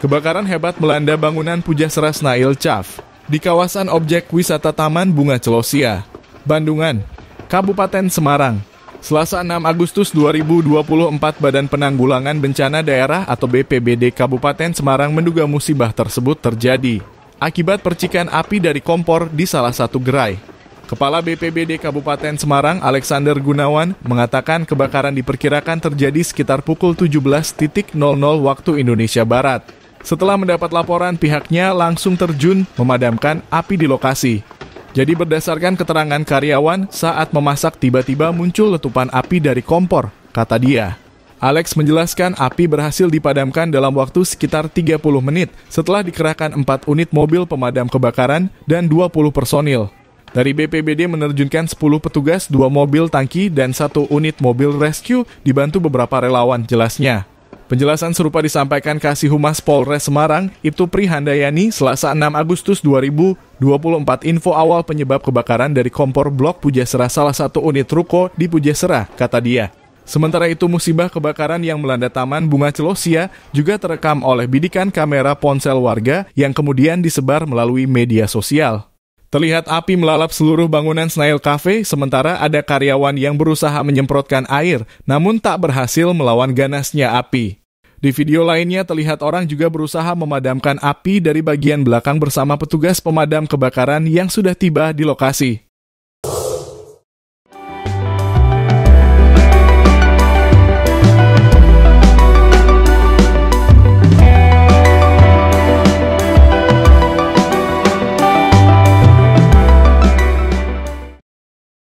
Kebakaran hebat melanda bangunan Puja Serasna Ilcaf di kawasan objek wisata Taman Bunga Celosia, Bandungan, Kabupaten Semarang. Selasa 6 Agustus 2024, Badan Penanggulangan Bencana Daerah atau BPBD Kabupaten Semarang menduga musibah tersebut terjadi akibat percikan api dari kompor di salah satu gerai. Kepala BPBD Kabupaten Semarang, Alexander Gunawan, mengatakan kebakaran diperkirakan terjadi sekitar pukul 17.00 waktu Indonesia Barat. Setelah mendapat laporan, pihaknya langsung terjun memadamkan api di lokasi. Jadi berdasarkan keterangan karyawan, saat memasak tiba-tiba muncul letupan api dari kompor, kata dia. Alex menjelaskan api berhasil dipadamkan dalam waktu sekitar 30 menit setelah dikerahkan 4 unit mobil pemadam kebakaran dan 20 personil. Dari BPBD menerjunkan 10 petugas, 2 mobil tangki, dan satu unit mobil rescue dibantu beberapa relawan jelasnya. Penjelasan serupa disampaikan Kasih Humas Polres Semarang, Ibtu Prihandayani, Selasa 6 Agustus 2024 info awal penyebab kebakaran dari kompor blok Pujasera salah satu unit ruko di Pujasera, kata dia. Sementara itu musibah kebakaran yang melanda Taman Bunga Celosia juga terekam oleh bidikan kamera ponsel warga yang kemudian disebar melalui media sosial. Terlihat api melalap seluruh bangunan Snail Cafe, sementara ada karyawan yang berusaha menyemprotkan air, namun tak berhasil melawan ganasnya api. Di video lainnya terlihat orang juga berusaha memadamkan api dari bagian belakang bersama petugas pemadam kebakaran yang sudah tiba di lokasi.